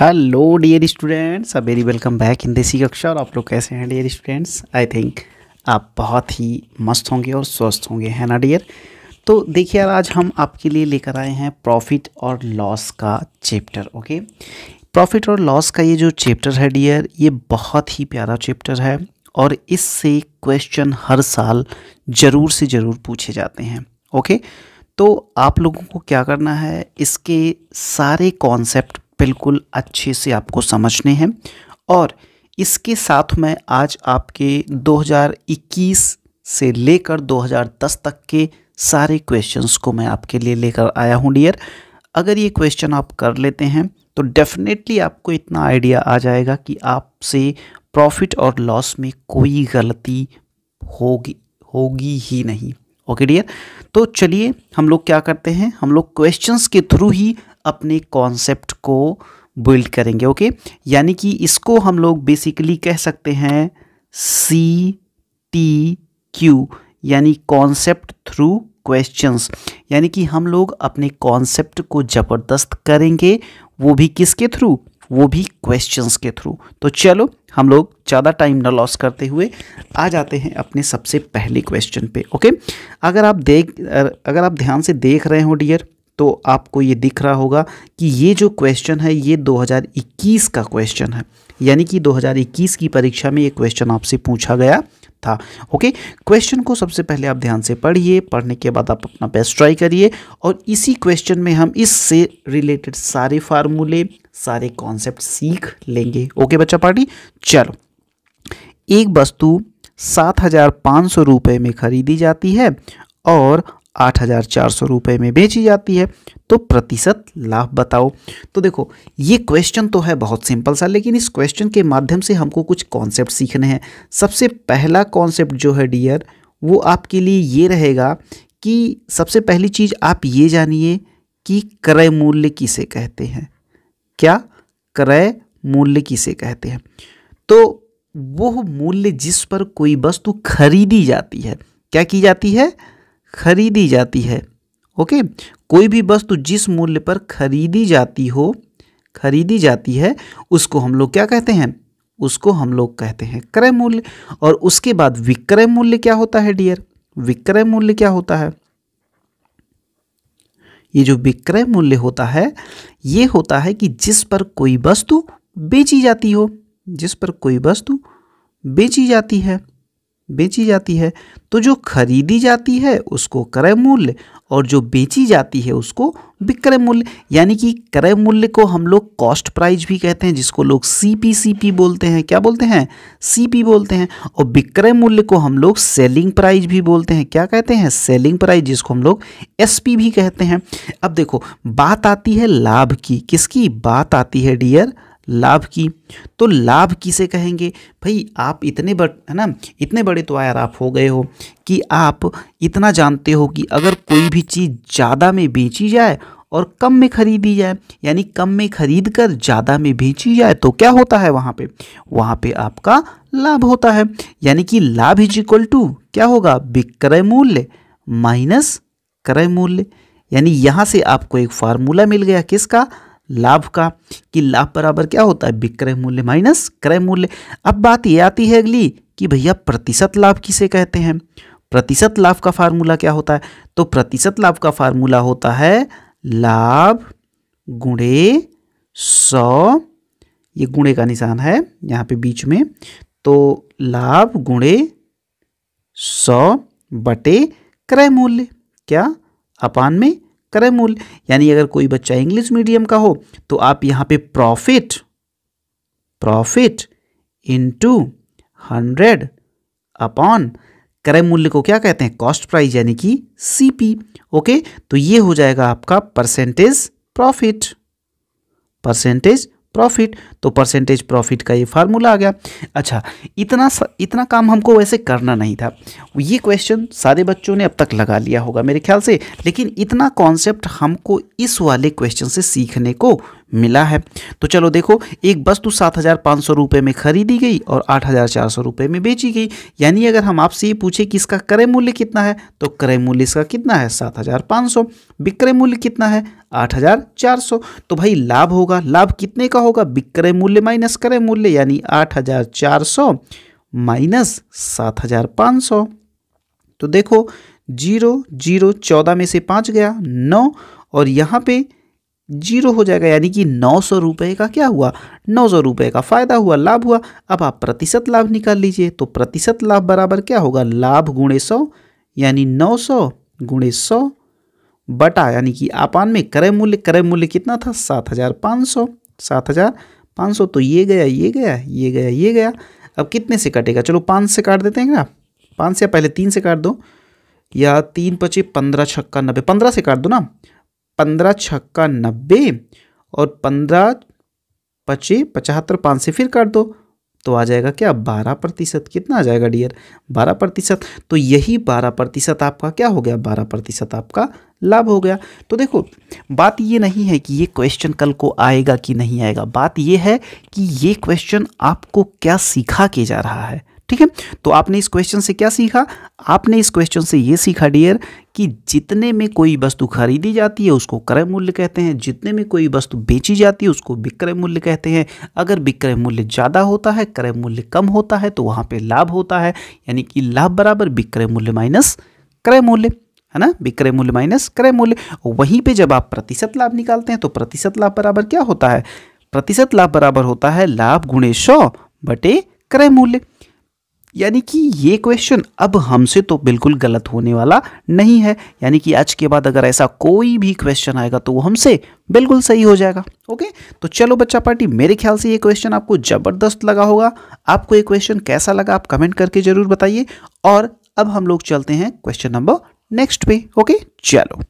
hello dear students uh very welcome back in Desi Kaksha और आप लोग कैसे हैं डियर स्टूडेंट्स आई थिंक आप बहुत ही मस्त होंगे और स्वस्थ होंगे है ना डियर तो देखिए यार आज हम आपके लिए लेकर आए हैं प्रॉफिट और लॉस का चैप्टर ओके प्रॉफिट और लॉस का ये जो चैप्टर है डियर ये बहुत ही प्यारा चैप्टर है और इससे क्वेश्चन हर साल ज़रूर से ज़रूर पूछे जाते हैं ओके तो आप लोगों को क्या करना है इसके सारे कॉन्सेप्ट बिल्कुल अच्छे से आपको समझने हैं और इसके साथ मैं आज आपके 2021 से लेकर 2010 तक के सारे क्वेश्चंस को मैं आपके लिए लेकर आया हूं डियर अगर ये क्वेश्चन आप कर लेते हैं तो डेफिनेटली आपको इतना आइडिया आ जाएगा कि आपसे प्रॉफिट और लॉस में कोई गलती होगी होगी ही नहीं ओके डियर तो चलिए हम लोग क्या करते हैं हम लोग क्वेश्चंस के थ्रू ही अपने कॉन्सेप्ट को बिल्ड करेंगे ओके यानी कि इसको हम लोग बेसिकली कह सकते हैं सी टी क्यू यानी कॉन्सेप्ट थ्रू क्वेश्चंस यानी कि हम लोग अपने कॉन्सेप्ट को ज़बरदस्त करेंगे वो भी किसके थ्रू वो भी क्वेश्चंस के थ्रू तो चलो हम लोग ज़्यादा टाइम ना लॉस करते हुए आ जाते हैं अपने सबसे पहले क्वेश्चन पे ओके अगर आप देख अगर आप ध्यान से देख रहे हो डियर तो आपको ये दिख रहा होगा कि ये जो क्वेश्चन है ये 2021 का क्वेश्चन है यानी कि 2021 की परीक्षा में ये क्वेश्चन आपसे पूछा गया था ओके क्वेश्चन को सबसे पहले आप ध्यान से पढ़िए पढ़ने के बाद आप अपना बेस्ट ट्राई करिए और इसी क्वेश्चन में हम इससे रिलेटेड सारे फार्मूले सारे कॉन्सेप्ट सीख लेंगे ओके बच्चा पार्टी चलो एक वस्तु सात हजार पाँच सौ रुपये में खरीदी जाती है और आठ हज़ार चार सौ रुपये में बेची जाती है तो प्रतिशत लाभ बताओ तो देखो ये क्वेश्चन तो है बहुत सिंपल सा लेकिन इस क्वेश्चन के माध्यम से हमको कुछ कॉन्सेप्ट सीखने हैं सबसे पहला कॉन्सेप्ट जो है डियर वो आपके लिए ये रहेगा कि सबसे पहली चीज़ आप ये जानिए कि क्रय मूल्य किसे कहते हैं क्या क्रय मूल्य किसे कहते हैं तो वह मूल्य जिस पर कोई वस्तु खरीदी जाती है क्या की जाती है खरीदी जाती है ओके कोई भी वस्तु जिस मूल्य पर खरीदी जाती हो खरीदी जाती है उसको हम लोग क्या कहते हैं उसको हम लोग कहते हैं क्रय मूल्य और उसके बाद विक्रय मूल्य क्या होता है डियर विक्रय मूल्य क्या होता है ये जो विक्रय मूल्य होता है ये होता है कि जिस पर कोई वस्तु बेची जाती हो जिस पर कोई वस्तु बेची जाती है बेची जाती है तो जो खरीदी जाती है उसको क्रय मूल्य और जो बेची जाती है उसको विक्रय मूल्य यानी कि क्रय मूल्य को हम लोग कॉस्ट प्राइस भी कहते हैं जिसको लोग सी पी बोलते हैं क्या बोलते हैं पी बोलते हैं और विक्रय मूल्य को हम लोग सेलिंग प्राइस भी बोलते हैं क्या कहते हैं सेलिंग प्राइस जिसको हम लोग पी भी कहते हैं अब देखो बात आती है लाभ की किसकी बात आती है डियर लाभ की तो लाभ किसे कहेंगे भाई आप इतने बड़ है ना इतने बड़े तो आयर आप हो गए हो कि आप इतना जानते हो कि अगर कोई भी चीज़ ज़्यादा में बेची जाए और कम में खरीदी जाए यानी कम में खरीद कर ज़्यादा में बेची जाए तो क्या होता है वहाँ पे वहाँ पे आपका लाभ होता है यानी कि लाभ इज इक्वल टू क्या होगा विक्रय मूल्य माइनस क्रय मूल्य यानी यहाँ से आपको एक फार्मूला मिल गया किसका लाभ का कि लाभ बराबर क्या होता है विक्रय मूल्य माइनस क्रय मूल्य अब बात ये आती है अगली कि भैया प्रतिशत लाभ किसे कहते हैं प्रतिशत लाभ का फार्मूला क्या होता है तो प्रतिशत लाभ का फार्मूला होता है लाभ गुणे सौ ये गुणे का निशान है यहाँ पे बीच में तो लाभ गुणे सौ बटे क्रय मूल्य क्या अपान में क्रय मूल्य यानी अगर कोई बच्चा इंग्लिश मीडियम का हो तो आप यहाँ पे profit profit into hundred upon क्रय मूल्य को क्या कहते हैं कॉस्ट प्राइस यानी कि सीपी ओके तो ये हो जाएगा आपका परसेंटेज प्रॉफिट परसेंटेज प्रॉफिट तो परसेंटेज प्रॉफिट का ये फार्मूला आ गया अच्छा इतना इतना काम हमको वैसे करना नहीं था ये क्वेश्चन सारे बच्चों ने अब तक लगा लिया होगा मेरे ख्याल से लेकिन इतना कॉन्सेप्ट हमको इस वाले क्वेश्चन से सीखने को मिला है तो चलो देखो एक वस्तु सात हज़ार पाँच सौ रुपये में खरीदी गई और आठ हज़ार चार सौ रुपये में बेची गई यानी अगर हम आपसे ये पूछे कि इसका क्रय मूल्य कितना है तो क्रय मूल्य इसका कितना है सात हज़ार पाँच सौ विक्रय मूल्य कितना है आठ हज़ार चार सौ तो भाई लाभ होगा लाभ कितने का होगा विक्रय मूल्य माइनस क्रय मूल्य यानी आठ हज़ार चार सौ माइनस सात हज़ार पाँच सौ तो देखो जीरो जीरो चौदह में से पाँच गया नौ और यहाँ पे जीरो हो जाएगा यानी कि नौ सौ रुपये का क्या हुआ नौ सौ रुपये का फ़ायदा हुआ लाभ हुआ अब आप प्रतिशत लाभ निकाल लीजिए तो प्रतिशत लाभ बराबर क्या होगा लाभ गुणे सौ यानी नौ सौ गुणे सौ बटा यानी कि आपान में क्रय मूल्य क्रय मूल्य कितना था सात हज़ार पाँच सौ सात हज़ार पाँच सौ तो ये गया ये गया ये गया ये गया अब कितने से कटेगा चलो पाँच से काट देते हैं आप पाँच से पहले तीन से काट दो या तीन पच्चीस पंद्रह छक्का नब्बे पंद्रह से काट दो ना पंद्रह छक्का नब्बे और पंद्रह पचे पचहत्तर पाँच से फिर काट दो तो आ जाएगा क्या बारह प्रतिशत कितना आ जाएगा डियर बारह प्रतिशत तो यही बारह प्रतिशत आपका क्या हो गया बारह प्रतिशत आपका लाभ हो गया तो देखो बात ये नहीं है कि ये क्वेश्चन कल को आएगा कि नहीं आएगा बात ये है कि ये क्वेश्चन आपको क्या सिखा के जा रहा है ठीक है तो आपने इस क्वेश्चन से क्या सीखा आपने इस क्वेश्चन से ये सीखा डियर कि जितने में कोई वस्तु खरीदी जाती है उसको क्रय मूल्य कहते हैं जितने में कोई वस्तु बेची जाती है उसको विक्रय मूल्य कहते हैं अगर विक्रय मूल्य ज़्यादा होता है क्रय मूल्य कम होता है तो वहाँ पर लाभ होता है यानी कि लाभ बराबर विक्रय मूल्य माइनस क्रय मूल्य है ना विक्रय मूल्य माइनस क्रय मूल्य वहीं पे जब आप प्रतिशत लाभ निकालते हैं तो प्रतिशत लाभ बराबर क्या होता है प्रतिशत लाभ बराबर होता है लाभ गुणे सौ बटे क्रय मूल्य यानी कि ये क्वेश्चन अब हमसे तो बिल्कुल गलत होने वाला नहीं है यानी कि आज के बाद अगर ऐसा कोई भी क्वेश्चन आएगा तो वो हमसे बिल्कुल सही हो जाएगा ओके तो चलो बच्चा पार्टी मेरे ख्याल से ये क्वेश्चन आपको ज़बरदस्त लगा होगा आपको ये क्वेश्चन कैसा लगा आप कमेंट करके ज़रूर बताइए और अब हम लोग चलते हैं क्वेश्चन नंबर नेक्स्ट पे ओके चलो